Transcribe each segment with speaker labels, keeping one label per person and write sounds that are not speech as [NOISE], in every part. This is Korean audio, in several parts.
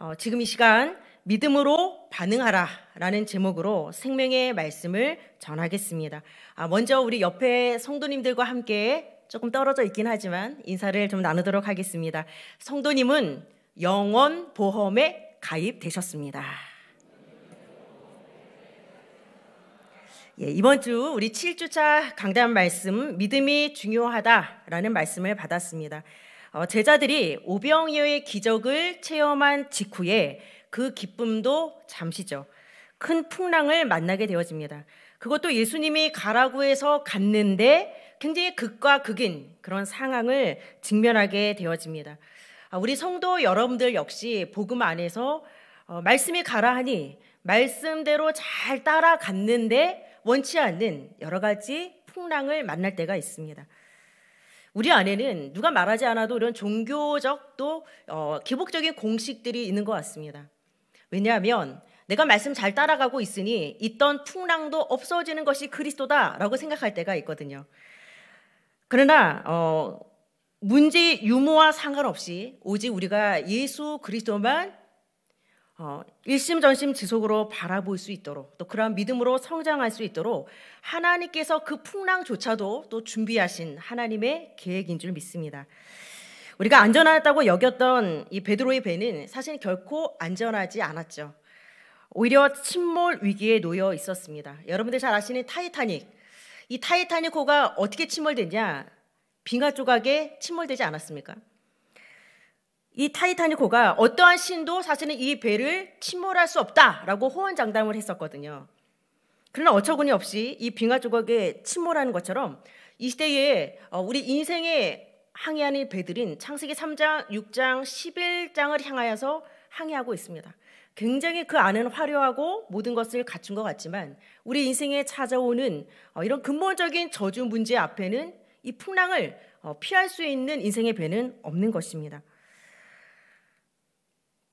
Speaker 1: 어, 지금 이 시간 믿음으로 반응하라 라는 제목으로 생명의 말씀을 전하겠습니다. 아, 먼저 우리 옆에 성도님들과 함께 조금 떨어져 있긴 하지만 인사를 좀 나누도록 하겠습니다. 성도님은 영원 보험에 가입되셨습니다. 예, 이번 주 우리 7주차 강단 말씀 믿음이 중요하다라는 말씀을 받았습니다. 어, 제자들이 오병이의 기적을 체험한 직후에 그 기쁨도 잠시죠. 큰 풍랑을 만나게 되어집니다. 그것도 예수님이 가라고 해서 갔는데 굉장히 극과 극인 그런 상황을 직면하게 되어집니다. 아, 우리 성도 여러분들 역시 복음 안에서 어, 말씀이 가라 하니 말씀대로 잘 따라갔는데 원치 않는 여러 가지 풍랑을 만날 때가 있습니다. 우리 안에는 누가 말하지 않아도 이런 종교적 또 어, 기복적인 공식들이 있는 것 같습니다. 왜냐하면 내가 말씀 잘 따라가고 있으니 있던 풍랑도 없어지는 것이 그리스도다라고 생각할 때가 있거든요. 그러나 어, 문제 유무와 상관없이 오직 우리가 예수 그리스도만 어, 일심전심 지속으로 바라볼 수 있도록 또 그러한 믿음으로 성장할 수 있도록 하나님께서 그 풍랑조차도 또 준비하신 하나님의 계획인 줄 믿습니다. 우리가 안전하다고 여겼던 이 베드로의 배는 사실 결코 안전하지 않았죠. 오히려 침몰 위기에 놓여 있었습니다. 여러분들 잘 아시는 타이타닉. 이 타이타닉호가 어떻게 침몰됐냐? 빙하 조각에 침몰되지 않았습니까? 이 타이타닉 호가 어떠한 신도 사실은 이 배를 침몰할 수 없다라고 호언장담을 했었거든요. 그러나 어처구니 없이 이 빙하 조각에 침몰하는 것처럼 이 시대에 어, 우리 인생의 항해하는 배들인 창세기 3장, 6장, 11장을 향하여서 항해하고 있습니다. 굉장히 그 안은 화려하고 모든 것을 갖춘 것 같지만 우리 인생에 찾아오는 어, 이런 근본적인 저주 문제 앞에는 이 풍랑을 어, 피할 수 있는 인생의 배는 없는 것입니다.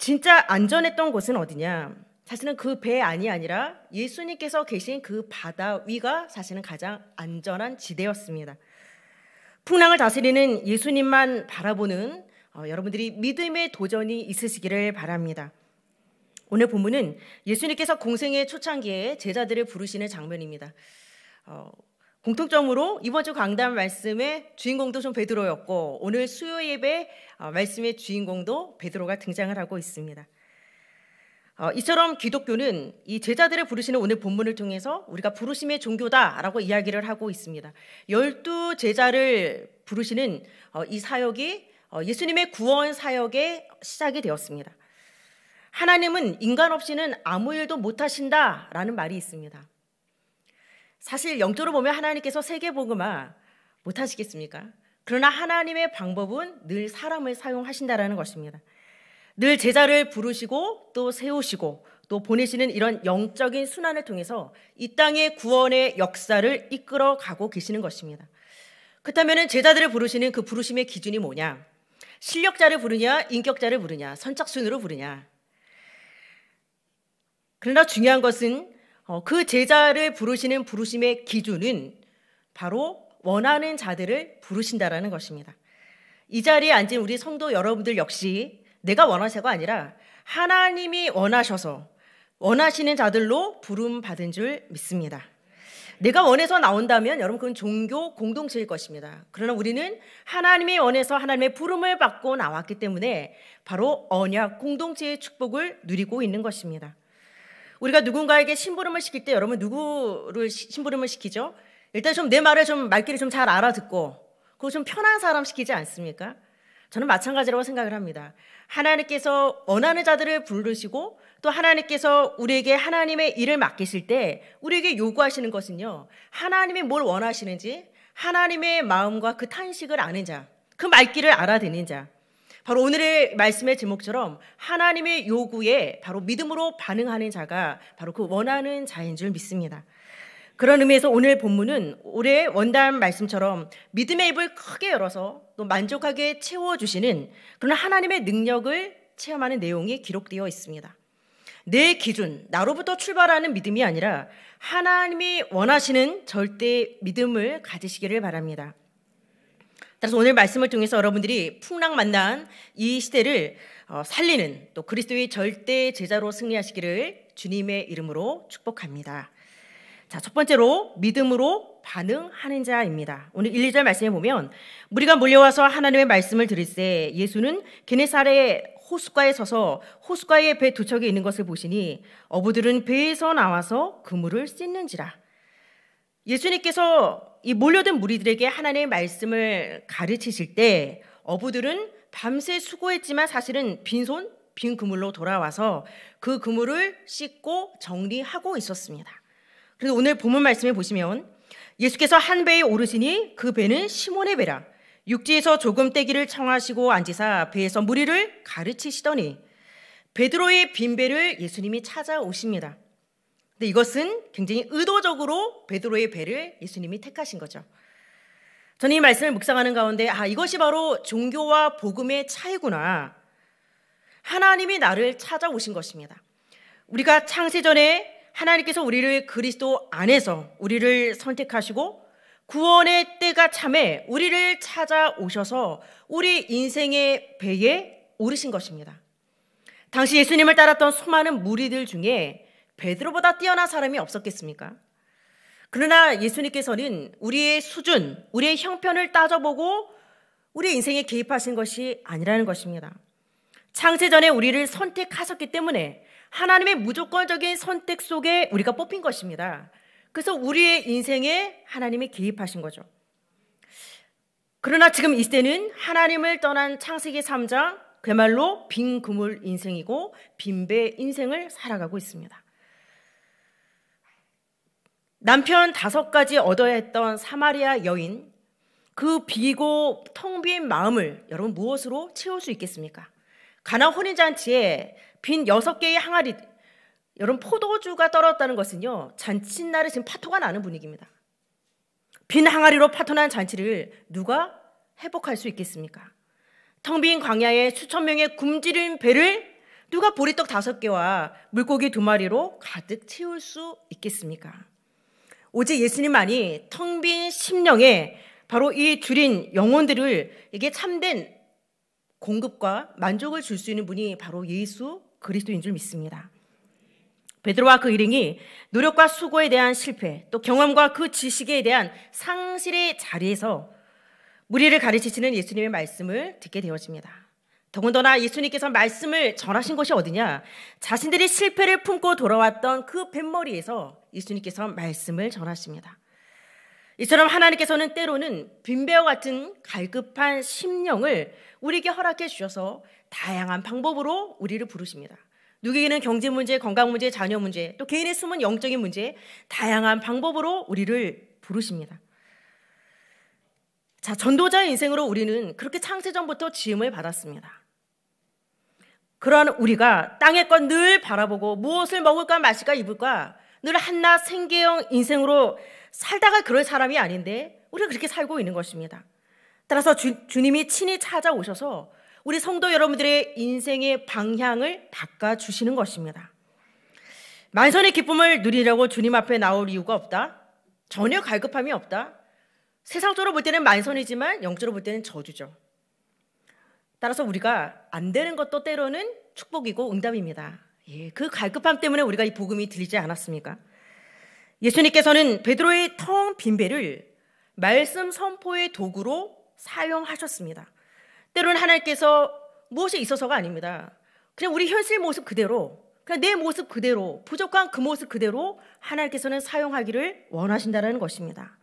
Speaker 1: 진짜 안전했던 곳은 어디냐? 사실은 그배 안이 아니라 예수님께서 계신 그 바다 위가 사실은 가장 안전한 지대였습니다. 풍랑을 다스리는 예수님만 바라보는 어, 여러분들이 믿음의 도전이 있으시기를 바랍니다. 오늘 본문은 예수님께서 공생의 초창기에 제자들을 부르시는 장면입니다. 어, 공통점으로 이번 주 강단 말씀의 주인공도 좀 베드로였고 오늘 수요 예배 어, 말씀의 주인공도 베드로가 등장을 하고 있습니다. 어, 이처럼 기독교는 이 제자들을 부르시는 오늘 본문을 통해서 우리가 부르심의 종교다라고 이야기를 하고 있습니다. 열두 제자를 부르시는 어, 이 사역이 예수님의 구원 사역의 시작이 되었습니다. 하나님은 인간 없이는 아무 일도 못하신다라는 말이 있습니다. 사실 영적으로 보면 하나님께서 세계 복음화 못 하시겠습니까? 그러나 하나님의 방법은 늘 사람을 사용하신다라는 것입니다. 늘 제자를 부르시고 또 세우시고 또 보내시는 이런 영적인 순환을 통해서 이 땅의 구원의 역사를 이끌어 가고 계시는 것입니다. 그렇다면 제자들을 부르시는 그 부르심의 기준이 뭐냐? 실력자를 부르냐, 인격자를 부르냐, 선착순으로 부르냐. 그러나 중요한 것은 어, 그 제자를 부르시는 부르심의 기준은 바로 원하는 자들을 부르신다라는 것입니다. 이 자리에 앉은 우리 성도 여러분들 역시 내가 원하셔가 아니라 하나님이 원하셔서 원하시는 자들로 부름 받은 줄 믿습니다. 내가 원해서 나온다면 여러분 그건 종교 공동체일 것입니다. 그러나 우리는 하나님의 원에서 하나님의 부름을 받고 나왔기 때문에 바로 언약 공동체의 축복을 누리고 있는 것입니다. 우리가 누군가에게 심부름을 시킬 때 여러분 누구를 심부름을 시키죠? 일단 좀 내 말을 좀 말귀를 좀 잘 알아듣고 그리좀 편한 사람 시키지 않습니까? 저는 마찬가지라고 생각을 합니다. 하나님께서 원하는 자들을 부르시고 또 하나님께서 우리에게 하나님의 일을 맡기실 때 우리에게 요구하시는 것은요. 하나님이 뭘 원하시는지 하나님의 마음과 그 탄식을 아는 자, 그 말귀를 알아듣는 자, 바로 오늘의 말씀의 제목처럼 하나님의 요구에 바로 믿음으로 반응하는 자가 바로 그 원하는 자인 줄 믿습니다. 그런 의미에서 오늘 본문은 올해 원단 말씀처럼 믿음의 입을 크게 열어서 또 만족하게 채워주시는 그런 하나님의 능력을 체험하는 내용이 기록되어 있습니다. 내 기준, 나로부터 출발하는 믿음이 아니라 하나님이 원하시는 절대 믿음을 가지시기를 바랍니다. 그래서 오늘 말씀을 통해서 여러분들이 풍랑 만난 이 시대를 어, 살리는 또 그리스도의 절대 제자로 승리하시기를 주님의 이름으로 축복합니다. 자, 첫 번째로 믿음으로 반응하는 자입니다. 오늘 1, 2절 말씀해 보면 우리가 몰려와서 하나님의 말씀을 들을 때 예수는 게네사레 호숫가에 서서 호숫가에 배두 척이 있는 것을 보시니 어부들은 배에서 나와서 그물을 씻는지라. 예수님께서 이 몰려든 무리들에게 하나님의 말씀을 가르치실 때 어부들은 밤새 수고했지만 사실은 빈손 빈 그물로 돌아와서 그 그물을 씻고 정리하고 있었습니다. 그래서 오늘 본문 말씀에 보시면 예수께서 한 배에 오르시니 그 배는 시몬의 배라 육지에서 조금 떼기를 청하시고 앉으사 배에서 무리를 가르치시더니 베드로의 빈 배를 예수님이 찾아오십니다. 근데 이것은 굉장히 의도적으로 베드로의 배를 예수님이 택하신 거죠. 저는 이 말씀을 묵상하는 가운데 아 이것이 바로 종교와 복음의 차이구나. 하나님이 나를 찾아오신 것입니다. 우리가 창세전에 하나님께서 우리를 그리스도 안에서 우리를 선택하시고 구원의 때가 참에 우리를 찾아오셔서 우리 인생의 배에 오르신 것입니다. 당시 예수님을 따랐던 수많은 무리들 중에 베드로보다 뛰어난 사람이 없었겠습니까? 그러나 예수님께서는 우리의 수준, 우리의 형편을 따져보고 우리의 인생에 개입하신 것이 아니라는 것입니다. 창세전에 우리를 선택하셨기 때문에 하나님의 무조건적인 선택 속에 우리가 뽑힌 것입니다. 그래서 우리의 인생에 하나님이 개입하신 거죠. 그러나 지금 이시는 하나님을 떠난 창세기 3장 그야말로 빈 그물 인생이고 빈배 인생을 살아가고 있습니다. 남편 다섯 가지 얻어야 했던 사마리아 여인 그 비고 텅 빈 마음을 여러분 무엇으로 채울 수 있겠습니까? 가나 혼인잔치에 빈 여섯 개의 항아리 여러분 포도주가 떨어졌다는 것은요 잔칫날에 지금 파토가 나는 분위기입니다. 빈 항아리로 파토난 잔치를 누가 회복할 수 있겠습니까? 텅 빈 광야에 수천 명의 굶주린 배를 누가 보리떡 다섯 개와 물고기 두 마리로 가득 채울 수 있겠습니까? 오직 예수님만이 텅 빈 심령에 바로 이 줄인 영혼들을 이게 참된 공급과 만족을 줄 수 있는 분이 바로 예수 그리스도인 줄 믿습니다. 베드로와 그 일행이 노력과 수고에 대한 실패, 또 경험과 그 지식에 대한 상실의 자리에서 무리를 가르치시는 예수님의 말씀을 듣게 되어집니다. 더군다나 예수님께서 말씀을 전하신 곳이 어디냐? 자신들이 실패를 품고 돌아왔던 그 뱃머리에서 예수님께서 말씀을 전하십니다. 이처럼 하나님께서는 때로는 빈배와 같은 갈급한 심령을 우리에게 허락해 주셔서 다양한 방법으로 우리를 부르십니다. 누구에게는 경제 문제, 건강 문제, 자녀 문제, 또 개인의 숨은 영적인 문제, 다양한 방법으로 우리를 부르십니다. 자, 전도자의 인생으로 우리는 그렇게 창세전부터 지음을 받았습니다. 그러한 우리가 땅의 것 늘 바라보고 무엇을 먹을까 마실까 입을까 늘 한낱 생계형 인생으로 살다가 그럴 사람이 아닌데 우리가 그렇게 살고 있는 것입니다. 따라서 주, 주님이 친히 찾아오셔서 우리 성도 여러분들의 인생의 방향을 바꿔주시는 것입니다. 만선의 기쁨을 누리려고 주님 앞에 나올 이유가 없다. 전혀 갈급함이 없다. 세상적으로 볼 때는 만선이지만 영적으로 볼 때는 저주죠. 따라서 우리가 안 되는 것도 때로는 축복이고 응답입니다. 예, 그 갈급함 때문에 우리가 이 복음이 들리지 않았습니까? 예수님께서는 베드로의 텅 빈 배를 말씀 선포의 도구로 사용하셨습니다. 때로는 하나님께서 무엇이 있어서가 아닙니다. 그냥 우리 현실 모습 그대로, 그냥 내 모습 그대로, 부족한 그 모습 그대로 하나님께서는 사용하기를 원하신다는 것입니다.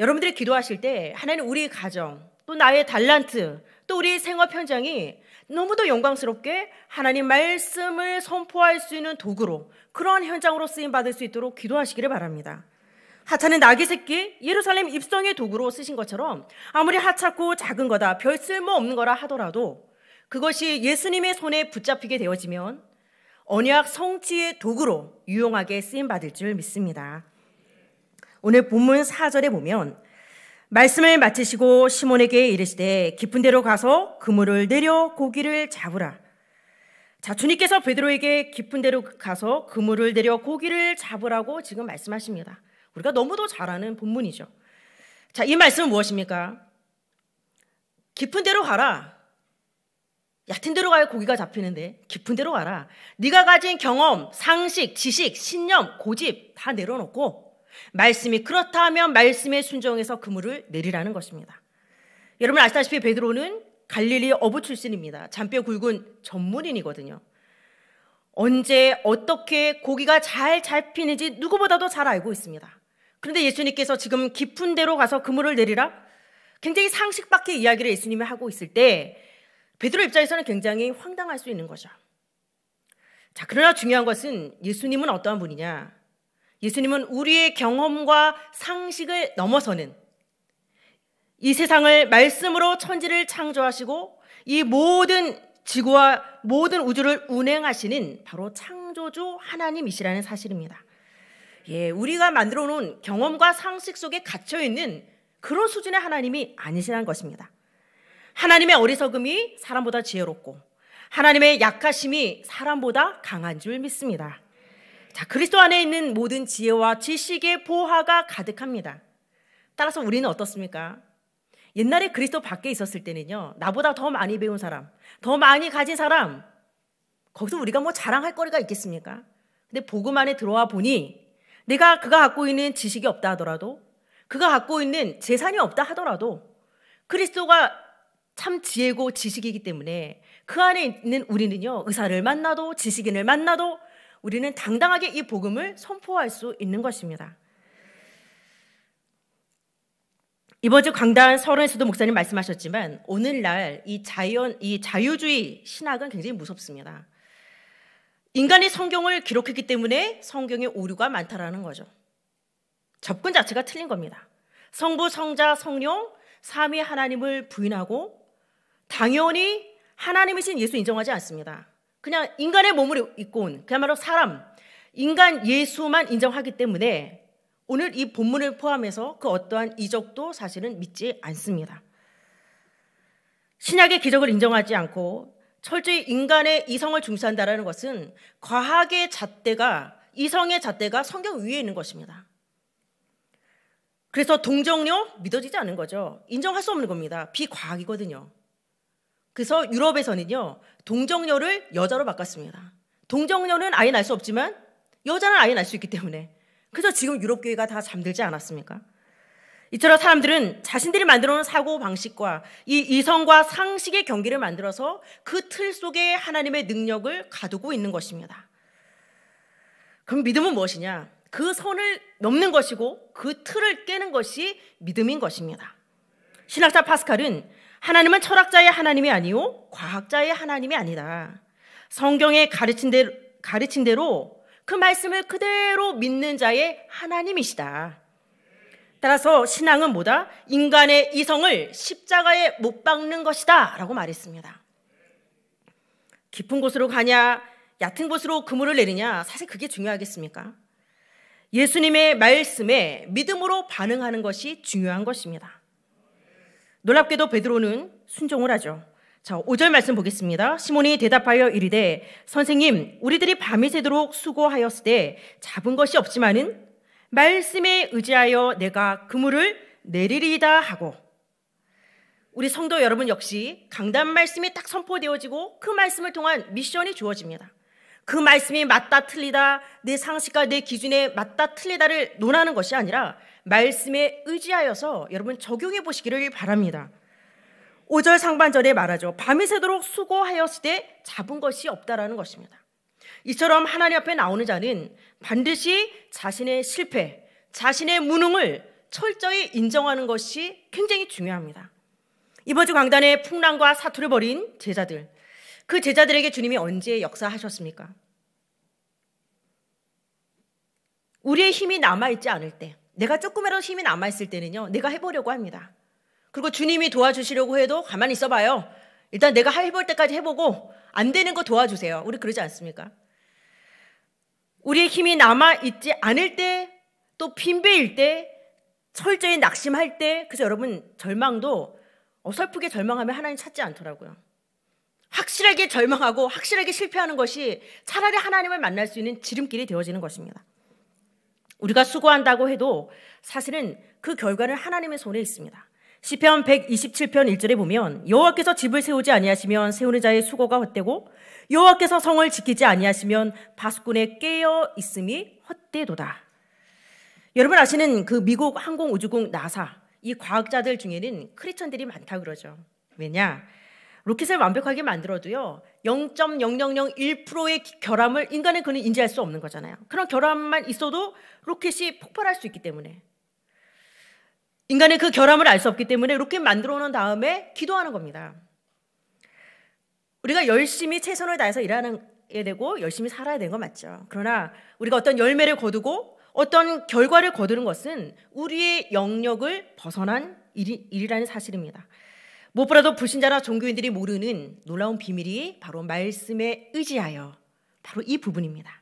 Speaker 1: 여러분들이 기도하실 때 하나님 우리 의 가정, 또 나의 달란트, 또 우리 생업 현장이 너무도 영광스럽게 하나님 말씀을 선포할 수 있는 도구로 그러한 현장으로 쓰임 받을 수 있도록 기도하시기를 바랍니다. 하찮은 나귀 새끼 예루살렘 입성의 도구로 쓰신 것처럼 아무리 하찮고 작은 거다 별 쓸모 없는 거라 하더라도 그것이 예수님의 손에 붙잡히게 되어지면 언약 성취의 도구로 유용하게 쓰임 받을 줄 믿습니다. 오늘 본문 4절에 보면 말씀을 마치시고 시몬에게 이르시되 깊은 데로 가서 그물을 내려 고기를 잡으라. 자, 주님께서 베드로에게 깊은 데로 가서 그물을 내려 고기를 잡으라고 지금 말씀하십니다. 우리가 너무도 잘 아는 본문이죠. 자, 이 말씀은 무엇입니까? 깊은 데로 가라. 얕은 데로 가야 고기가 잡히는데 깊은 데로 가라. 네가 가진 경험, 상식, 지식, 신념, 고집 다 내려놓고 말씀이 그렇다 하면 말씀에 순종해서 그물을 내리라는 것입니다. 여러분 아시다시피 베드로는 갈릴리 어부 출신입니다. 잔뼈 굵은 전문인이거든요. 언제 어떻게 고기가 잘 잡히는지 누구보다도 잘 알고 있습니다. 그런데 예수님께서 지금 깊은 데로 가서 그물을 내리라 굉장히 상식 밖의 이야기를 예수님이 하고 있을 때 베드로 입장에서는 굉장히 황당할 수 있는 거죠. 자, 그러나 중요한 것은 예수님은 어떠한 분이냐? 예수님은 우리의 경험과 상식을 넘어서는 이 세상을 말씀으로 천지를 창조하시고 이 모든 지구와 모든 우주를 운행하시는 바로 창조주 하나님이시라는 사실입니다. 예, 우리가 만들어 놓은 경험과 상식 속에 갇혀 있는 그런 수준의 하나님이 아니시라는 것입니다. 하나님의 어리석음이 사람보다 지혜롭고 하나님의 약하심이 사람보다 강한 줄 믿습니다. 자, 그리스도 안에 있는 모든 지혜와 지식의 보화가 가득합니다. 따라서 우리는 어떻습니까? 옛날에 그리스도 밖에 있었을 때는요, 나보다 더 많이 배운 사람, 더 많이 가진 사람, 거기서 우리가 뭐 자랑할 거리가 있겠습니까? 근데 복음 안에 들어와 보니 내가 그가 갖고 있는 지식이 없다 하더라도 그가 갖고 있는 재산이 없다 하더라도 그리스도가 참 지혜고 지식이기 때문에 그 안에 있는 우리는요, 의사를 만나도 지식인을 만나도 우리는 당당하게 이 복음을 선포할 수 있는 것입니다. 이번 주 강단 서론에서도 목사님 말씀하셨지만 오늘날 이 자연 이 자유주의 신학은 굉장히 무섭습니다. 인간이 성경을 기록했기 때문에 성경에 오류가 많다라는 거죠. 접근 자체가 틀린 겁니다. 성부, 성자, 성령 삼위 하나님을 부인하고 당연히 하나님이신 예수 인정하지 않습니다. 그냥 인간의 몸을 입고 온 그야말로 사람, 인간 예수만 인정하기 때문에 오늘 이 본문을 포함해서 그 어떠한 이적도 사실은 믿지 않습니다. 신약의 기적을 인정하지 않고 철저히 인간의 이성을 중시한다라는 것은 과학의 잣대가 이성의 잣대가 성경 위에 있는 것입니다. 그래서 동정녀 믿어지지 않는 거죠. 인정할 수 없는 겁니다. 비과학이거든요. 그래서 유럽에서는요 동정녀를 여자로 바꿨습니다. 동정녀는 아예 날수 없지만 여자는 아예 날수 있기 때문에 그래서 지금 유럽 교회가 다 잠들지 않았습니까? 이처럼 사람들은 자신들이 만들어놓은 사고 방식과 이 이성과 상식의 경계를 만들어서 그 틀 속에 하나님의 능력을 가두고 있는 것입니다. 그럼 믿음은 무엇이냐? 그 선을 넘는 것이고 그 틀을 깨는 것이 믿음인 것입니다. 신학자 파스칼은 하나님은 철학자의 하나님이 아니오 과학자의 하나님이 아니다. 성경에 가르친 대로, 가르친 대로 그 말씀을 그대로 믿는 자의 하나님이시다. 따라서 신앙은 뭐다? 인간의 이성을 십자가에 못 박는 것이다. 라고 말했습니다. 깊은 곳으로 가냐, 얕은 곳으로 그물을 내리냐, 사실 그게 중요하겠습니까? 예수님의 말씀에 믿음으로 반응하는 것이 중요한 것입니다. 놀랍게도 베드로는 순종을 하죠. 자, 5절 말씀 보겠습니다. 시몬이 대답하여 이르되 선생님, 우리들이 밤이 새도록 수고하였을 때 잡은 것이 없지만은 말씀에 의지하여 내가 그물을 내리리다 하고 우리 성도 여러분 역시 강단 말씀이 딱 선포되어지고 그 말씀을 통한 미션이 주어집니다. 그 말씀이 맞다 틀리다 내 상식과 내 기준에 맞다 틀리다를 논하는 것이 아니라 말씀에 의지하여서 여러분 적용해 보시기를 바랍니다. 5절 상반절에 말하죠. 밤이 새도록 수고하였을 때 잡은 것이 없다라는 것입니다. 이처럼 하나님 앞에 나오는 자는 반드시 자신의 실패, 자신의 무능을 철저히 인정하는 것이 굉장히 중요합니다. 이번 주 강단에 풍랑과 사투를 벌인 제자들, 그 제자들에게 주님이 언제 역사하셨습니까? 우리의 힘이 남아있지 않을 때, 내가 조금이라도 힘이 남아있을 때는요, 내가 해보려고 합니다. 그리고 주님이 도와주시려고 해도 가만히 있어봐요. 일단 내가 해볼 때까지 해보고 안 되는 거 도와주세요. 우리 그러지 않습니까? 우리의 힘이 남아있지 않을 때, 또 빈배일 때, 철저히 낙심할 때, 그래서 여러분, 절망도 어설프게 절망하면 하나님 찾지 않더라고요. 확실하게 절망하고 확실하게 실패하는 것이 차라리 하나님을 만날 수 있는 지름길이 되어지는 것입니다. 우리가 수고한다고 해도 사실은 그 결과는 하나님의 손에 있습니다. 시편 127편 1절에 보면 여호와께서 집을 세우지 아니하시면 세우는 자의 수고가 헛되고 여호와께서 성을 지키지 아니하시면 바수꾼의 깨어 있음이 헛되도다. 여러분 아시는 그 미국 항공우주국 나사 이 과학자들 중에는 크리스천들이 많다 그러죠. 왜냐? 로켓을 완벽하게 만들어도요. 0.0001%의 결함을 인간의 그는 인지할 수 없는 거잖아요. 그런 결함만 있어도 로켓이 폭발할 수 있기 때문에 인간의 그 결함을 알 수 없기 때문에 로켓 만들어 놓은 다음에 기도하는 겁니다. 우리가 열심히 최선을 다해서 일하는 게 되고 열심히 살아야 되는 거 맞죠. 그러나 우리가 어떤 열매를 거두고 어떤 결과를 거두는 것은 우리의 영역을 벗어난 일이, 일이라는 사실입니다. 무엇보다도 불신자나 종교인들이 모르는 놀라운 비밀이 바로 말씀에 의지하여 바로 이 부분입니다.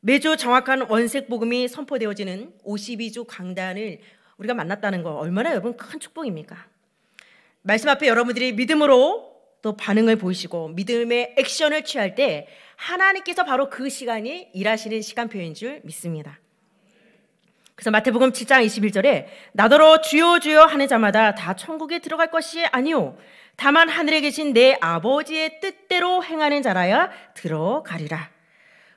Speaker 1: 매주 정확한 원색 복음이 선포되어지는 52주 강단을 우리가 만났다는 거 얼마나 여러분 큰 축복입니까? 말씀 앞에 여러분들이 믿음으로 또 반응을 보이시고 믿음의 액션을 취할 때 하나님께서 바로 그 시간이 일하시는 시간표인 줄 믿습니다. 그래서 마태복음 7장 21절에 나더러 주여 주여 하는 자마다 다 천국에 들어갈 것이 아니오 다만 하늘에 계신 내 아버지의 뜻대로 행하는 자라야 들어가리라.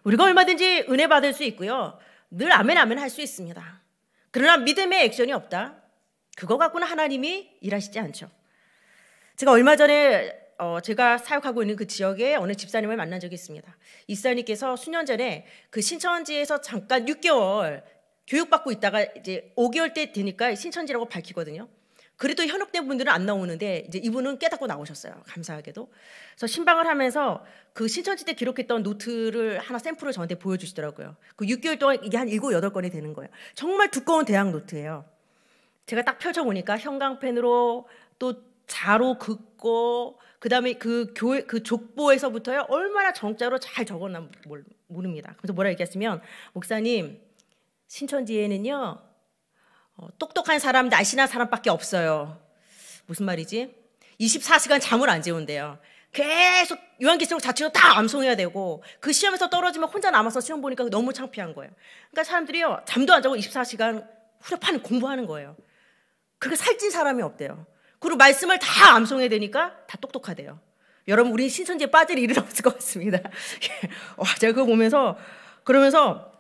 Speaker 1: 우리가 얼마든지 은혜 받을 수 있고요. 늘 아멘 아멘 할 수 있습니다. 그러나 믿음의 액션이 없다. 그거 갖고는 하나님이 일하시지 않죠. 제가 얼마 전에 어, 제가 사역하고 있는 그 지역에 어느 집사님을 만난 적이 있습니다. 이사님께서 수년 전에 그 신천지에서 잠깐 6개월 교육받고 있다가 이제 5개월 때 되니까 신천지라고 밝히거든요. 그래도 현역된 분들은 안 나오는데 이제 이분은 깨닫고 나오셨어요. 감사하게도. 그래서 신방을 하면서 그 신천지 때 기록했던 노트를 하나 샘플을 저한테 보여주시더라고요. 그 6개월 동안 이게 한 7, 8건이 되는 거예요. 정말 두꺼운 대학 노트예요. 제가 딱 펼쳐보니까 형광펜으로 또 자로 긋고 그다음에 그 교회 그 족보에서부터요 얼마나 정자로 잘적었나 모릅니다. 그래서 뭐라 얘기했으면 목사님 신천지에는요, 어, 똑똑한 사람, 날씬한 사람밖에 없어요. 무슨 말이지? 24시간 잠을 안 재운대요. 계속 요한계시록 자체도 다 암송해야 되고 그 시험에서 떨어지면 혼자 남아서 시험 보니까 너무 창피한 거예요. 그러니까 사람들이요 잠도 안 자고 24시간 후려판 공부하는 거예요. 그게 살찐 사람이 없대요. 그리고 말씀을 다 암송해야 되니까 다 똑똑하대요. 여러분 우리 신천지에 빠질 일은 없을 것 같습니다. [LAUGHS] 와, 제가 그거 보면서 그러면서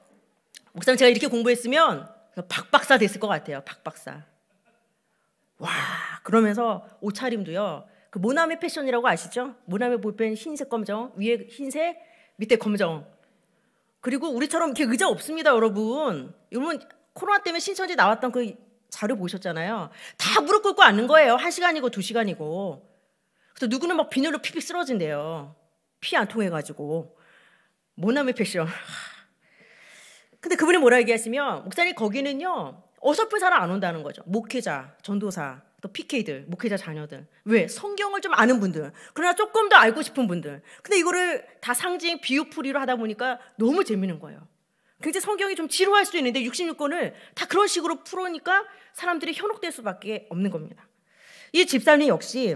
Speaker 1: 목사님 제가 이렇게 공부했으면 박박사 됐을 것 같아요. 박박사. 와 그러면서 옷차림도요. 그 모나미 패션이라고 아시죠? 모나미 볼펜 흰색 검정 위에 흰색 밑에 검정. 그리고 우리처럼 이렇게 의자 없습니다, 여러분. 여러분 코로나 때문에 신천지 나왔던 그 자료 보셨잖아요. 다 무릎 꿇고 앉는 거예요. 한 시간이고 두 시간이고. 그래서 누구는 막 비늘로 피피 쓰러진대요. 피 안 통해가지고. 모나미 패션. 근데 그분이 뭐라 얘기하시면 목사님 거기는요 어설픈 사람 안 온다는 거죠. 목회자, 전도사, 또 PK들, 목회자 자녀들. 왜? 성경을 좀 아는 분들. 그러나 조금 더 알고 싶은 분들. 근데 이거를 다 상징 비유풀이로 하다 보니까 너무 재밌는 거예요. 굉장히 성경이 좀 지루할 수도 있는데 66권을 다 그런 식으로 풀으니까 사람들이 현혹될 수밖에 없는 겁니다. 이 집사님 역시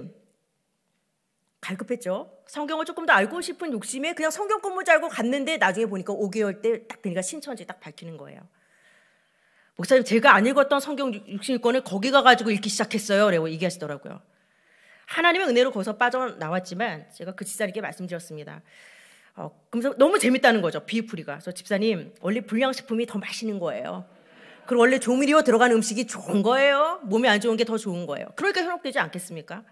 Speaker 1: 갈급했죠. 성경을 조금 더 알고 싶은 욕심에 그냥 성경 공부자 알고 갔는데 나중에 보니까 5개월 때 딱그니까 신천지 딱 밝히는 거예요. 목사님 제가 안 읽었던 성경 66권을 거기 가가지고 읽기 시작했어요. 라고 얘기하시더라고요. 하나님의 은혜로 거기서 빠져나왔지만 제가 그 집사님께 말씀드렸습니다. 어, 그래서 너무 재밌다는 거죠. 비프리가 그래서 집사님 원래 불량식품이 더 맛있는 거예요. 그리고 원래 조미료 들어간 음식이 좋은 거예요. 몸에 안 좋은 게 더 좋은 거예요. 그러니까 현혹되지 않겠습니까?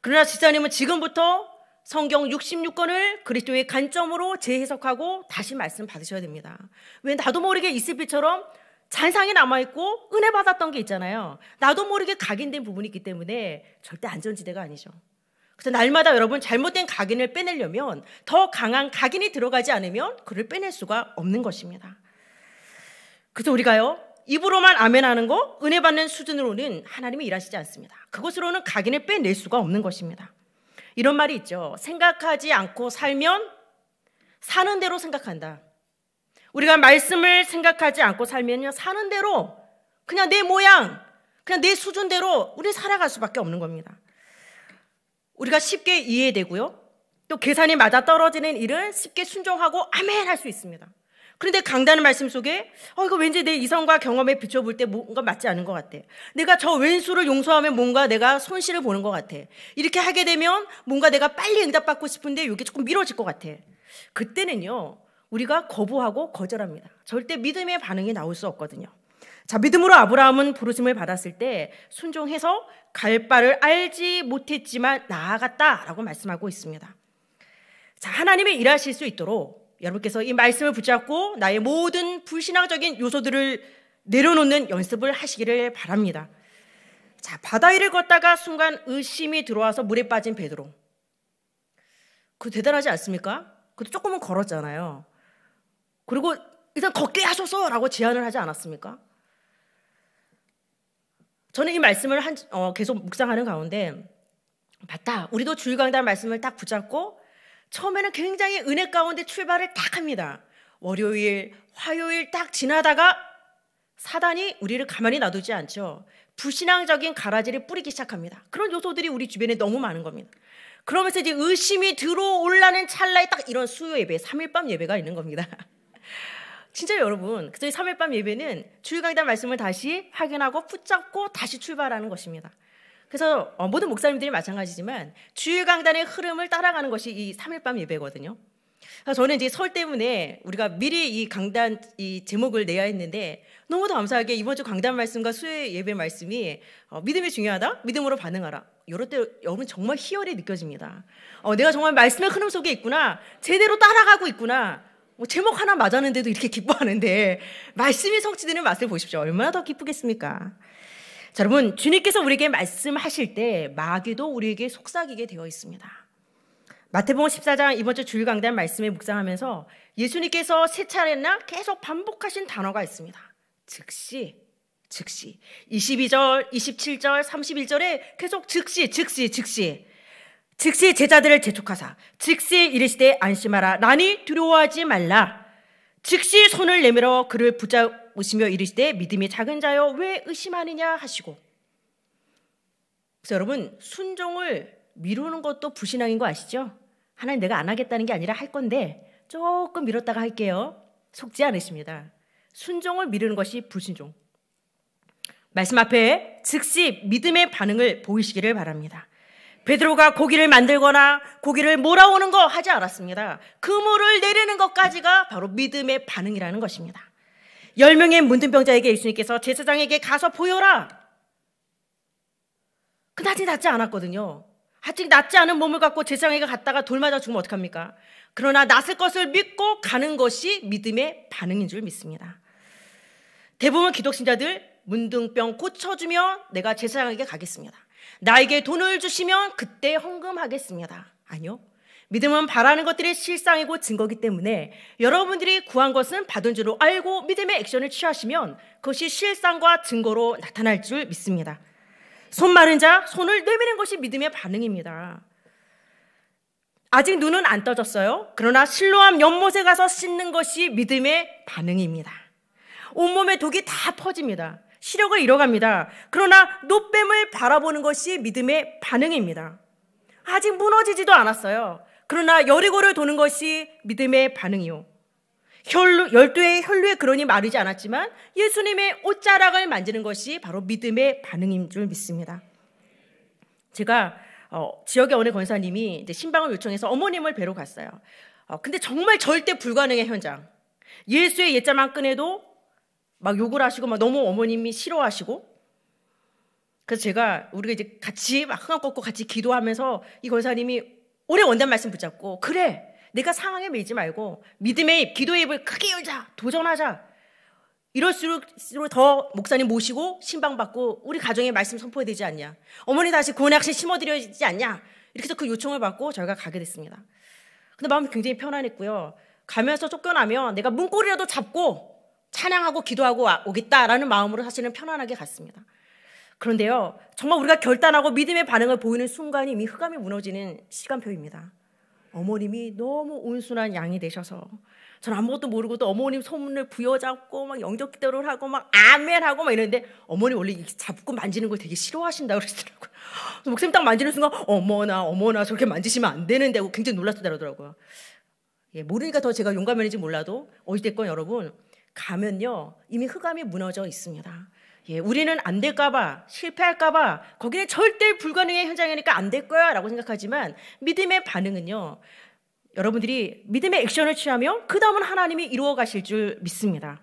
Speaker 1: 그러나 집사님은 지금부터 성경 66권을 그리스도의 관점으로 재해석하고 다시 말씀 받으셔야 됩니다. 왜 나도 모르게 이슬비처럼 잔상이 남아있고 은혜 받았던 게 있잖아요. 나도 모르게 각인된 부분이 있기 때문에 절대 안전지대가 아니죠. 그래서 날마다 여러분 잘못된 각인을 빼내려면 더 강한 각인이 들어가지 않으면 그를 빼낼 수가 없는 것입니다. 그래서 우리가요, 입으로만 아멘하는 거, 은혜 받는 수준으로는 하나님이 일하시지 않습니다. 그것으로는 각인을 빼낼 수가 없는 것입니다. 이런 말이 있죠. 생각하지 않고 살면 사는 대로 생각한다. 우리가 말씀을 생각하지 않고 살면요. 사는 대로 그냥 내 모양, 그냥 내 수준대로 우리 살아갈 수밖에 없는 겁니다. 우리가 쉽게 이해되고요. 또 계산이 맞아 떨어지는 일을 쉽게 순종하고 아멘 할 수 있습니다. 그런데 강단의 말씀 속에 어 이거 왠지 내 이성과 경험에 비춰볼 때 뭔가 맞지 않은 것 같아. 내가 저 왼수를 용서하면 뭔가 내가 손실을 보는 것 같아. 이렇게 하게 되면 뭔가 내가 빨리 응답받고 싶은데 이게 조금 미뤄질 것 같아. 그때는요 우리가 거부하고 거절합니다. 절대 믿음의 반응이 나올 수 없거든요. 자 믿음으로 아브라함은 부르심을 받았을 때 순종해서 갈 바를 알지 못했지만 나아갔다라고 말씀하고 있습니다. 자 하나님의 일하실 수 있도록 여러분께서 이 말씀을 붙잡고 나의 모든 불신앙적인 요소들을 내려놓는 연습을 하시기를 바랍니다. 자, 바다 위를 걷다가 순간 의심이 들어와서 물에 빠진 베드로. 그 대단하지 않습니까? 그도 조금은 걸었잖아요. 그리고 일단 걷게 하소서라고 제안을 하지 않았습니까? 저는 이 말씀을 한, 어, 계속 묵상하는 가운데 맞다. 우리도 주일강단 말씀을 딱 붙잡고 처음에는 굉장히 은혜 가운데 출발을 딱 합니다. 월요일, 화요일 딱 지나다가 사단이 우리를 가만히 놔두지 않죠. 불신앙적인 가라지를 뿌리기 시작합니다. 그런 요소들이 우리 주변에 너무 많은 겁니다. 그러면서 이제 의심이 들어올라는 찰나에 딱 이런 수요 예배, 3일 밤 예배가 있는 겁니다. [LAUGHS] 진짜 여러분, 저희 3일 밤 예배는 주일 강단 말씀을 다시 확인하고 붙잡고 다시 출발하는 것입니다. 그래서 어, 모든 목사님들이 마찬가지지만 주일 강단의 흐름을 따라가는 것이 이 3일 밤 예배거든요. 저는 이제 설 때문에 우리가 미리 이 강단 이 제목을 내야 했는데 너무도 감사하게 이번 주 강단 말씀과 수요 예배 말씀이 어, 믿음이 중요하다, 믿음으로 반응하라. 이럴 때 여러분 정말 희열이 느껴집니다. 어, 내가 정말 말씀의 흐름 속에 있구나, 제대로 따라가고 있구나. 뭐 제목 하나 맞았는데도 이렇게 [LAUGHS] 기뻐하는데 말씀이 성취되는 맛을 보십시오. 얼마나 더 기쁘겠습니까? 자, 여러분, 주님께서 우리에게 말씀하실 때 마귀도 우리에게 속삭이게 되어 있습니다. 마태복음 14장 이번 주 주일 강단 말씀에 묵상하면서 예수님께서 세 차례나 계속 반복하신 단어가 있습니다. 즉시, 즉시. 22절, 27절, 31절에 계속 즉시, 즉시, 즉시. 즉시 제자들을 재촉하사 즉시 이르시되 안심하라 나니 두려워하지 말라 즉시 손을 내밀어 그를 붙잡으시며 이르시되 믿음이 작은 자여 왜 의심하느냐 하시고 그래서 여러분 순종을 미루는 것도 불신앙인 거 아시죠? 하나님 내가 안 하겠다는 게 아니라 할 건데 조금 미뤘다가 할게요. 속지 않으십니다. 순종을 미루는 것이 불신종. 말씀 앞에 즉시 믿음의 반응을 보이시기를 바랍니다. 베드로가 고기를 만들거나 고기를 몰아오는 거 하지 않았습니다. 그물을 내리는 것까지가 바로 믿음의 반응이라는 것입니다. 열 명의 문둥병자에게 예수님께서 제사장에게 가서 보여라. 그나이 낫지 않았거든요. 아직 낫지 않은 몸을 갖고 제사장에게 갔다가 돌 맞아 죽으면 어떡합니까? 그러나 낫을 것을 믿고 가는 것이 믿음의 반응인 줄 믿습니다. 대부분 기독신자들 문둥병 고쳐주면 내가 제사장에게 가겠습니다. 나에게 돈을 주시면 그때 헌금하겠습니다. 아니요. 믿음은 바라는 것들이 실상이고 증거기 때문에 여러분들이 구한 것은 받은 줄로 알고 믿음의 액션을 취하시면 그것이 실상과 증거로 나타날 줄 믿습니다. 손 마른 자 손을 내미는 것이 믿음의 반응입니다. 아직 눈은 안 떠졌어요. 그러나 실로암 연못에 가서 씻는 것이 믿음의 반응입니다. 온몸에 독이 다 퍼집니다. 시력을 잃어갑니다. 그러나 노뱀을 바라보는 것이 믿음의 반응입니다. 아직 무너지지도 않았어요. 그러나 여리고를 도는 것이 믿음의 반응이요. 혈루, 열두의 혈루에 그러니 마르지 않았지만 예수님의 옷자락을 만지는 것이 바로 믿음의 반응인 줄 믿습니다. 제가 어, 지역의 어느 권사님이 이제 신방을 요청해서 어머님을 뵈러 갔어요. 어, 근데 정말 절대 불가능의 현장. 예수의 옛자만 꺼내도 막 욕을 하시고 막 너무 어머님이 싫어하시고 그래서 제가 우리가 이제 같이 막 흥한 꺾고 같이 기도하면서 이 권사님이 오래 원단 말씀 붙잡고 그래 내가 상황에 매지 말고 믿음의 입, 기도의 입을 크게 열자 도전하자 이럴수록 더 목사님 모시고 신방받고 우리 가정에 말씀 선포해 되지 않냐 어머니 다시 고약신 심어드려야 되지 않냐 이렇게 해서 그 요청을 받고 저희가 가게 됐습니다 근데 마음이 굉장히 편안했고요 가면서 쫓겨나면 내가 문고리라도 잡고 찬양하고 기도하고 오겠다라는 마음으로 사실은 편안하게 갔습니다. 그런데요, 정말 우리가 결단하고 믿음의 반응을 보이는 순간 이미 흑암이 무너지는 시간표입니다. 어머님이 너무 온순한 양이 되셔서 저는 아무것도 모르고 또 어머님 소문을 부여잡고 막 영적 기도를 하고 막 아멘 하고 막 이러는데 어머니 원래 잡고 만지는 걸 되게 싫어하신다고 그러시더라고요. 목사딱 만지는 순간 어머나 어머나 저렇게 만지시면 안 되는데 고 굉장히 놀랐다 그러더라고요. 예, 모르니까 더 제가 용감했는지 몰라도 어찌됐건 여러분 가면요 이미 흑암이 무너져 있습니다. 예, 우리는 안 될까봐 실패할까봐 거기는 절대 불가능의 현장이니까 안 될 거야라고 생각하지만 믿음의 반응은요 여러분들이 믿음의 액션을 취하면 그 다음은 하나님이 이루어 가실 줄 믿습니다.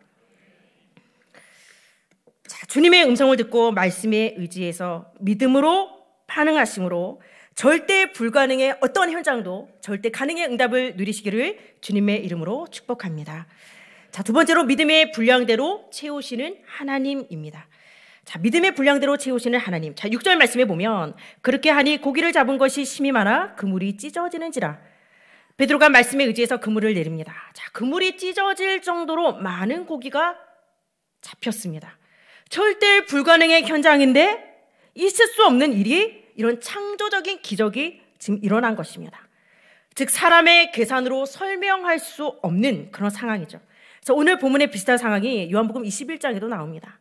Speaker 1: 자, 주님의 음성을 듣고 말씀에 의지해서 믿음으로 반응하심으로 절대 불가능의 어떤 현장도 절대 가능의 응답을 누리시기를 주님의 이름으로 축복합니다. 자, 두 번째로 믿음의 분량대로 채우시는 하나님입니다. 자, 믿음의 분량대로 채우시는 하나님. 자, 6절 말씀에 보면 그렇게 하니 고기를 잡은 것이 심이 많아 그물이 찢어지는지라. 베드로가 말씀에 의지해서 그물을 내립니다. 자, 그물이 찢어질 정도로 많은 고기가 잡혔습니다. 절대 불가능의 현장인데 있을 수 없는 일이 이런 창조적인 기적이 지금 일어난 것입니다. 즉 사람의 계산으로 설명할 수 없는 그런 상황이죠. 그래서 오늘 본문에 비슷한 상황이 요한복음 21장에도 나옵니다.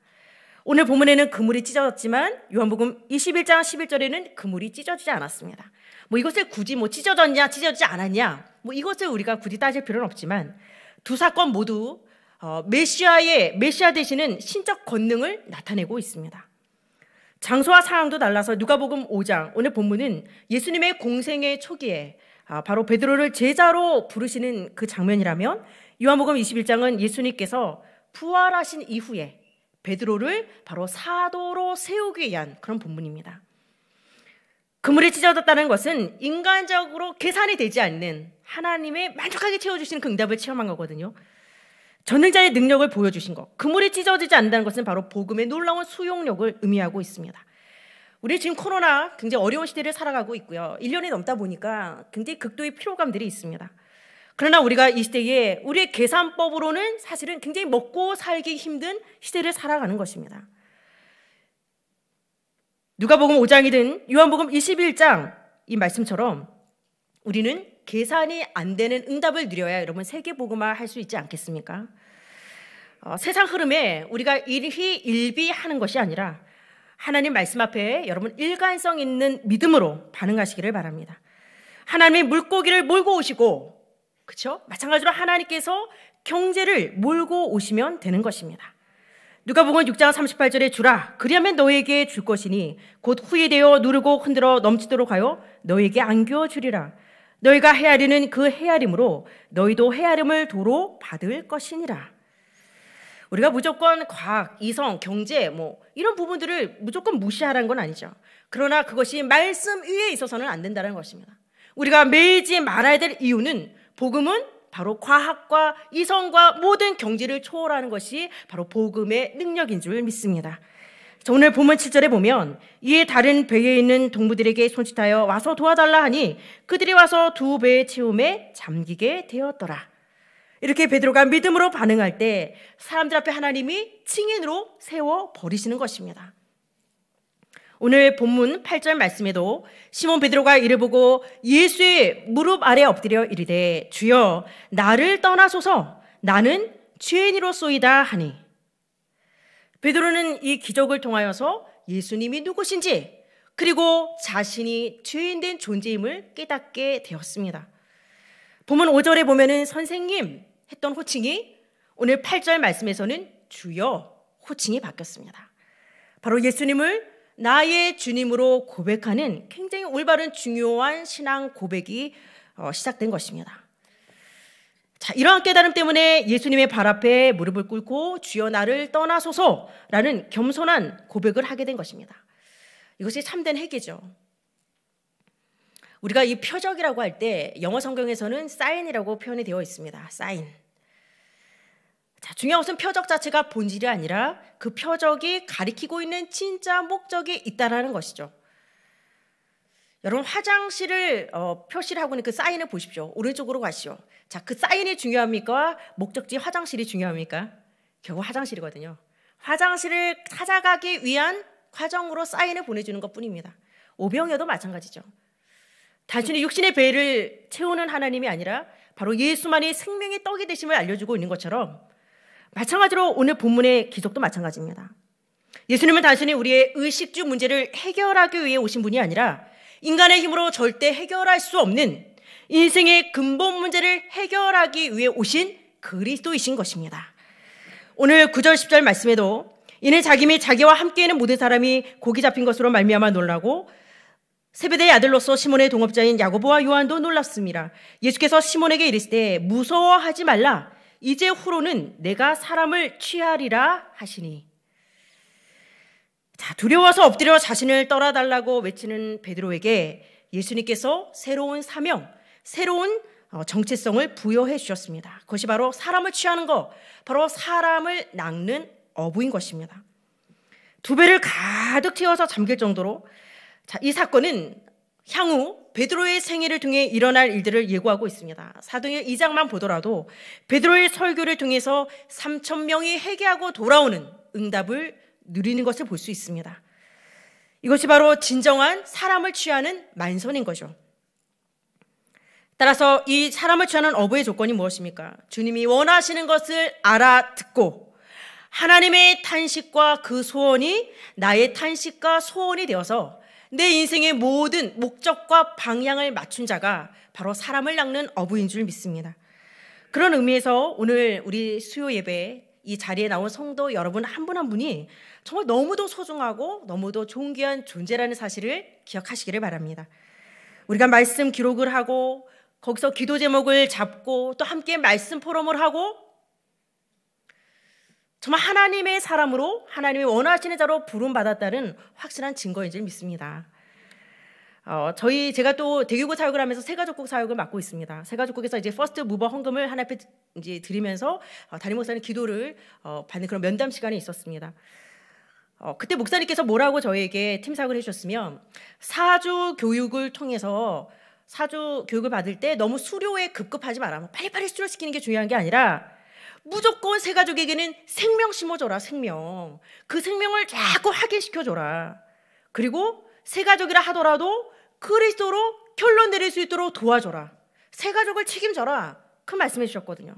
Speaker 1: 오늘 본문에는 그물이 찢어졌지만 요한복음 21장 11절에는 그물이 찢어지지 않았습니다. 뭐 이것을 굳이 뭐 찢어졌냐 찢어지지 않았냐 뭐 이것을 우리가 굳이 따질 필요는 없지만 두 사건 모두 어, 메시아의 메시아 되시는 신적 권능을 나타내고 있습니다. 장소와 상황도 달라서 누가복음 5장 오늘 본문은 예수님의 공생의 초기에 아, 바로 베드로를 제자로 부르시는 그 장면이라면 요한복음 21장은 예수님께서 부활하신 이후에 베드로를 바로 사도로 세우기 위한 그런 본문입니다. 그물에 찢어졌다는 것은 인간적으로 계산이 되지 않는 하나님의 만족하게 채워주시그 응답을 체험한 거거든요. 전능자의 능력을 보여주신 것. 그물에 찢어지지 않는다는 것은 바로 복음의 놀라운 수용력을 의미하고 있습니다. 우리 지금 코로나 굉장히 어려운 시대를 살아가고 있고요. 1년이 넘다 보니까 굉장히 극도의 피로감들이 있습니다. 그러나 우리가 이 시대에 우리의 계산법으로는 사실은 굉장히 먹고 살기 힘든 시대를 살아가는 것입니다. 누가복음 5장이든 요한복음 21장 이 말씀처럼 우리는 계산이 안 되는 응답을 누려야 여러분 세계 복음화 할 수 있지 않겠습니까? 어, 세상 흐름에 우리가 일희일비하는 것이 아니라 하나님 말씀 앞에 여러분 일관성 있는 믿음으로 반응하시기를 바랍니다. 하나님이 물고기를 몰고 오시고 그렇죠? 마찬가지로 하나님께서 경제를 몰고 오시면 되는 것입니다. 누가복음 6장 38절에 주라 그리하면 너에게 줄 것이니 곧후에되어 누르고 흔들어 넘치도록 하여 너에게 안겨 주리라 너희가 헤아리는 그 헤아림으로 너희도 헤아림을 도로 받을 것이니라. 우리가 무조건 과학, 이성, 경제 뭐 이런 부분들을 무조건 무시하라는 건 아니죠. 그러나 그것이 말씀 위에 있어서는 안 된다는 것입니다. 우리가 매지 일 말아야 될 이유는 복음은 바로 과학과 이성과 모든 경지를 초월하는 것이 바로 복음의 능력인 줄 믿습니다. 오늘 본문 7절에 보면 이에 다른 배에 있는 동무들에게 손짓하여 와서 도와달라 하니 그들이 와서 두 배의 채움에 잠기게 되었더라. 이렇게 베드로가 믿음으로 반응할 때 사람들 앞에 하나님이 칭인으로 세워 버리시는 것입니다. 오늘 본문 8절 말씀에도 시몬 베드로가 이를 보고 예수의 무릎 아래 엎드려 이르되 주여 나를 떠나소서 나는 죄인으로소이다 하니 베드로는 이 기적을 통하여서 예수님이 누구신지 그리고 자신이 죄인된 존재임을 깨닫게 되었습니다. 본문 5절에 보면은 선생님 했던 호칭이 오늘 8절 말씀에서는 주여 호칭이 바뀌었습니다. 바로 예수님을 나의 주님으로 고백하는 굉장히 올바른 중요한 신앙 고백이 어, 시작된 것입니다. 자, 이러한 깨달음 때문에 예수님의 발 앞에 무릎을 꿇고 주여 나를 떠나소서라는 겸손한 고백을 하게 된 것입니다. 이것이 참된 회개죠. 우리가 이 표적이라고 할 때 영어 성경에서는 사인이라고 표현이 되어 있습니다. 사인. 자, 중요한 것은 표적 자체가 본질이 아니라 그 표적이 가리키고 있는 진짜 목적이 있다라는 것이죠. 여러분 화장실을 어, 표시를 하고 있는 그 사인을 보십시오. 오른쪽으로 가시오. 자, 그 사인이 중요합니까? 목적지 화장실이 중요합니까? 결국 화장실이거든요. 화장실을 찾아가기 위한 과정으로 사인을 보내주는 것뿐입니다. 오병여도 마찬가지죠. 단순히 육신의 배를 채우는 하나님이 아니라 바로 예수만이 생명의 떡이 되심을 알려주고 있는 것처럼 마찬가지로 오늘 본문의 기적도 마찬가지입니다. 예수님은 단순히 우리의 의식주 문제를 해결하기 위해 오신 분이 아니라 인간의 힘으로 절대 해결할 수 없는 인생의 근본 문제를 해결하기 위해 오신 그리스도이신 것입니다. 오늘 9절 10절 말씀에도 이는 자기 및 자기와 함께 있는 모든 사람이 고기 잡힌 것으로 말미암아 놀라고 세베대의 아들로서 시몬의 동업자인 야고보와 요한도 놀랐습니다. 예수께서 시몬에게 이르시되 무서워하지 말라 이제 후로는 내가 사람을 취하리라 하시니 자, 두려워서 엎드려 자신을 떠나달라고 외치는 베드로에게 예수님께서 새로운 사명, 새로운 어, 정체성을 부여해 주셨습니다. 그것이 바로 사람을 취하는 것, 바로 사람을 낚는 어부인 것입니다. 두 배를 가득 채워서 잠길 정도로 자, 이 사건은 향후 베드로의 생애를 통해 일어날 일들을 예고하고 있습니다. 사도행 2장만 보더라도 베드로의 설교를 통해서 3천 명이 회개하고 돌아오는 응답을 누리는 것을 볼 수 있습니다. 이것이 바로 진정한 사람을 취하는 만선인 거죠. 따라서 이 사람을 취하는 어부의 조건이 무엇입니까? 주님이 원하시는 것을 알아듣고 하나님의 탄식과 그 소원이 나의 탄식과 소원이 되어서 내 인생의 모든 목적과 방향을 맞춘 자가 바로 사람을 낚는 어부인 줄 믿습니다. 그런 의미에서 오늘 우리 수요 예배 이 자리에 나온 성도 여러분 한 분 한 분이 정말 너무도 소중하고 너무도 존귀한 존재라는 사실을 기억하시기를 바랍니다. 우리가 말씀 기록을 하고 거기서 기도 제목을 잡고 또 함께 말씀 포럼을 하고 정말 하나님의 사람으로 하나님의 원하시는 자로 부름받았다는 확실한 증거인 줄 믿습니다. 어, 저희 제가 또 대교구 사역을 하면서 세가족국 사역을 맡고 있습니다. 세가족국에서 이제 퍼스트 무버 헌금을 하나 앞에 이제 드리면서 어, 담임 목사님 기도를 어, 받는 그런 면담 시간이 있었습니다. 어, 그때 목사님께서 뭐라고 저에게 팀 사역을 해주셨으면 사주 교육을 통해서 사주 교육을 받을 때 너무 수료에 급급하지 마라. 빨리빨리 수료시키는 게 중요한 게 아니라 무조건 새 가족에게는 생명 심어줘라, 생명. 그 생명을 자꾸 확인시켜줘라. 그리고 새 가족이라 하더라도 그리스도로 결론 내릴 수 있도록 도와줘라. 새 가족을 책임져라. 그 말씀해 주셨거든요.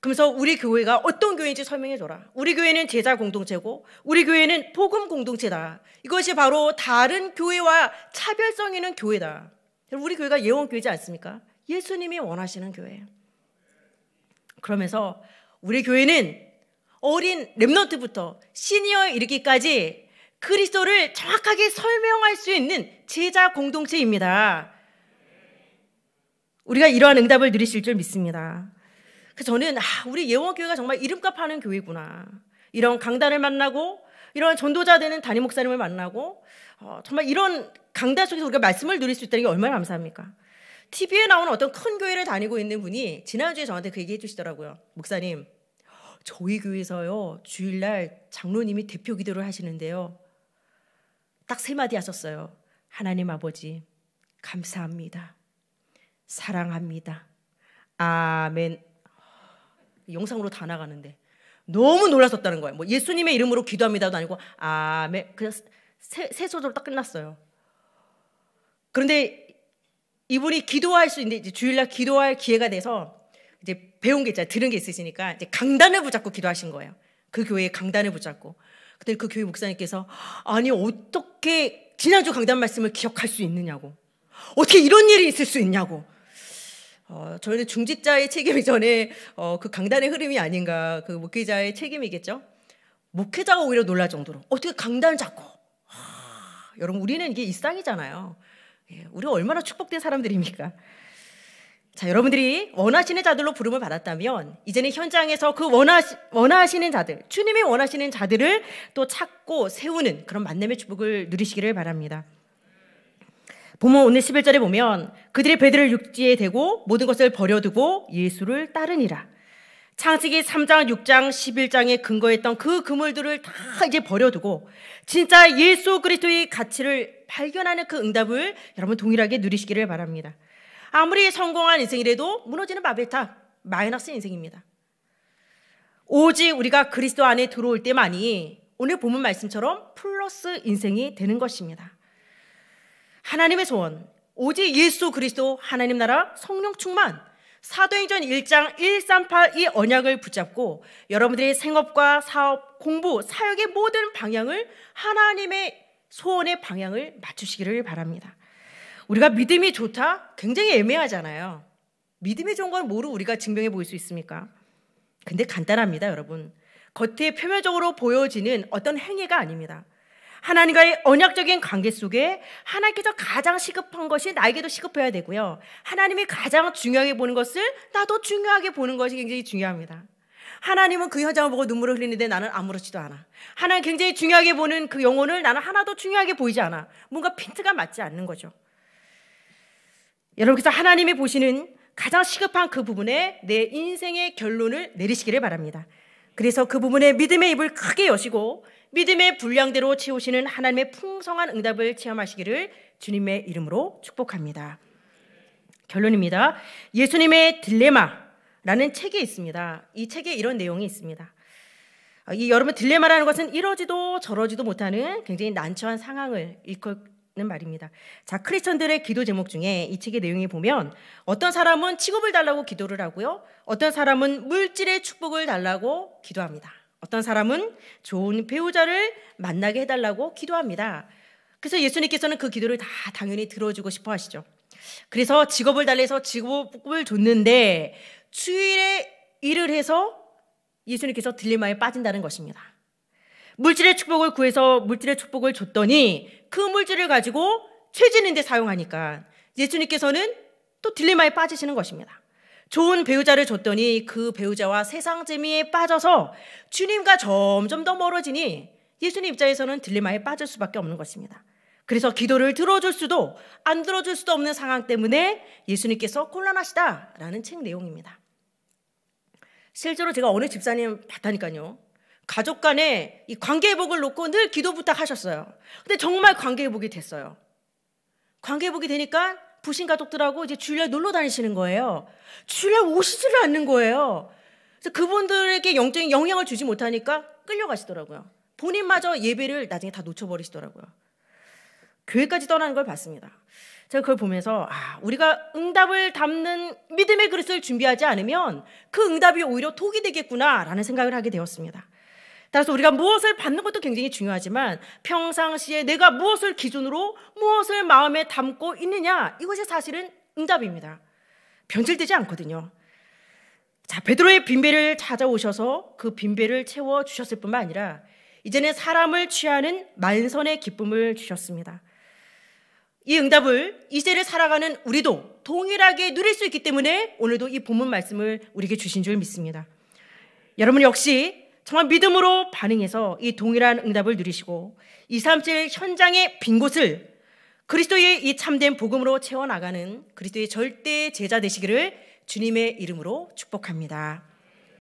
Speaker 1: 그러면서 우리 교회가 어떤 교회인지 설명해줘라. 우리 교회는 제자 공동체고, 우리 교회는 복음 공동체다. 이것이 바로 다른 교회와 차별성 있는 교회다. 우리 교회가 예원교회지 않습니까? 예수님이 원하시는 교회. 그러면서 우리 교회는 어린 랩넌트부터 시니어에 이르기까지 그리스도를 정확하게 설명할 수 있는 제자 공동체입니다. 우리가 이러한 응답을 누리실 줄 믿습니다. 그래서 저는 아, 우리 예원교회가 정말 이름값 하는 교회구나. 이런 강단을 만나고 이런 전도자 되는 담임 목사님을 만나고 어, 정말 이런 강단 속에서 우리가 말씀을 누릴 수 있다는 게 얼마나 감사합니까? TV에 나오는 어떤 큰 교회를 다니고 있는 분이 지난주에 저한테 그 얘기 해주시더라고요. 목사님, 저희 교회에서요, 주일날 장로님이 대표 기도를 하시는데요. 딱 세 마디 하셨어요. 하나님 아버지, 감사합니다. 사랑합니다. 아멘. 영상으로 다 나가는데 너무 놀라셨다는 거예요. 뭐 예수님의 이름으로 기도합니다도 아니고 아멘. 그냥 세, 세 소절로 딱 끝났어요. 그런데 이분이 기도할 수 있는데 주일날 기도할 기회가 돼서 이제 배운 게 있잖아요. 들은 게 있으시니까 이제 강단을 붙잡고 기도하신 거예요. 그 교회의 강단을 붙잡고. 그때 그 교회 목사님께서 아니 어떻게 지난주 강단 말씀을 기억할 수 있느냐고. 어떻게 이런 일이 있을 수 있냐고. 어, 저희는 중직자의 책임이 전에 어, 그 강단의 흐름이 아닌가 그 목회자의 책임이겠죠. 목회자가 오히려 놀랄 정도로 어떻게 강단을 잡고 하, 여러분 우리는 이게 일상이잖아요. 예, 우리 얼마나 축복된 사람들입니까? 자, 여러분들이 원하시는 자들로 부름을 받았다면 이제는 현장에서 그 원하시, 원하시는 자들, 주님이 원하시는 자들을 또 찾고 세우는 그런 만남의 축복을 누리시기를 바랍니다. 보면 오늘 11절에 보면 그들이 배들을 육지에 대고 모든 것을 버려두고 예수를 따르니라. 창세기 3장, 6장, 11장에 근거했던 그 그물들을 다 이제 버려두고 진짜 예수 그리스도의 가치를 발견하는 그 응답을 여러분 동일하게 누리시기를 바랍니다. 아무리 성공한 인생이라도 무너지는 바벨탑, 마이너스 인생입니다. 오직 우리가 그리스도 안에 들어올 때만이 오늘 본문 말씀처럼 플러스 인생이 되는 것입니다. 하나님의 소원, 오직 예수 그리스도 하나님 나라 성령 충만, 사도행전 1장 138 이 언약을 붙잡고 여러분들의 생업과 사업, 공부, 사역의 모든 방향을 하나님의 소원의 방향을 맞추시기를 바랍니다. 우리가 믿음이 좋다? 굉장히 애매하잖아요. 믿음이 좋은 건 뭐로 우리가 증명해 보일 수 있습니까? 근데 간단합니다, 여러분. 겉에 표면적으로 보여지는 어떤 행위가 아닙니다. 하나님과의 언약적인 관계 속에 하나님께서 가장 시급한 것이 나에게도 시급해야 되고요. 하나님이 가장 중요하게 보는 것을 나도 중요하게 보는 것이 굉장히 중요합니다. 하나님은 그 현장을 보고 눈물을 흘리는데 나는 아무렇지도 않아. 하나님 굉장히 중요하게 보는 그 영혼을 나는 하나도 중요하게 보이지 않아. 뭔가 핀트가 맞지 않는 거죠. 여러분께서 하나님이 보시는 가장 시급한 그 부분에 내 인생의 결론을 내리시기를 바랍니다. 그래서 그 부분에 믿음의 입을 크게 여시고 믿음의 분량대로 채우시는 하나님의 풍성한 응답을 체험하시기를 주님의 이름으로 축복합니다. 결론입니다. 예수님의 딜레마, 라는 책이 있습니다. 이 책에 이런 내용이 있습니다. 어, 이 여러분 딜레마라는 것은 이러지도 저러지도 못하는 굉장히 난처한 상황을 일컫는 말입니다. 자, 크리스천들의 기도 제목 중에 이 책의 내용이 보면 어떤 사람은 직업을 달라고 기도를 하고요. 어떤 사람은 물질의 축복을 달라고 기도합니다. 어떤 사람은 좋은 배우자를 만나게 해달라고 기도합니다. 그래서 예수님께서는 그 기도를 다 당연히 들어주고 싶어 하시죠. 그래서 직업을 달래서 직업을 줬는데 주일에 일을 해서 예수님께서 딜레마에 빠진다는 것입니다. 물질의 축복을 구해서 물질의 축복을 줬더니 그 물질을 가지고 죄지는 데 사용하니까 예수님께서는 또 딜레마에 빠지시는 것입니다. 좋은 배우자를 줬더니 그 배우자와 세상 재미에 빠져서 주님과 점점 더 멀어지니 예수님 입장에서는 딜레마에 빠질 수밖에 없는 것입니다. 그래서 기도를 들어줄 수도 안 들어줄 수도 없는 상황 때문에 예수님께서 곤란하시다라는 책 내용입니다. 실제로 제가 어느 집사님 봤다니까요. 가족 간에 이 관계 회복을 놓고 늘 기도 부탁하셨어요. 근데 정말 관계 회복이 됐어요. 관계 회복이 되니까 부신 가족들하고 이제 주일날 놀러 다니시는 거예요. 주일날 오시지를 않는 거예요. 그래서 그분들에게 영적인 영향을 주지 못하니까 끌려가시더라고요. 본인마저 예배를 나중에 다 놓쳐버리시더라고요. 교회까지 떠나는 걸 봤습니다. 제가 그걸 보면서 아, 우리가 응답을 담는 믿음의 그릇을 준비하지 않으면 그 응답이 오히려 독이 되겠구나라는 생각을 하게 되었습니다. 따라서 우리가 무엇을 받는 것도 굉장히 중요하지만 평상시에 내가 무엇을 기준으로 무엇을 마음에 담고 있느냐 이것이 사실은 응답입니다. 변질되지 않거든요. 자, 베드로의 빈배를 찾아오셔서 그 빈배를 채워 주셨을 뿐만 아니라 이제는 사람을 취하는 만선의 기쁨을 주셨습니다. 이 응답을 이 세를 살아가는 우리도 동일하게 누릴 수 있기 때문에 오늘도 이 본문 말씀을 우리에게 주신 줄 믿습니다. 여러분 역시 정말 믿음으로 반응해서 이 동일한 응답을 누리시고 237 현장의 빈 곳을 그리스도의 이 참된 복음으로 채워나가는 그리스도의 절대 제자 되시기를 주님의 이름으로 축복합니다.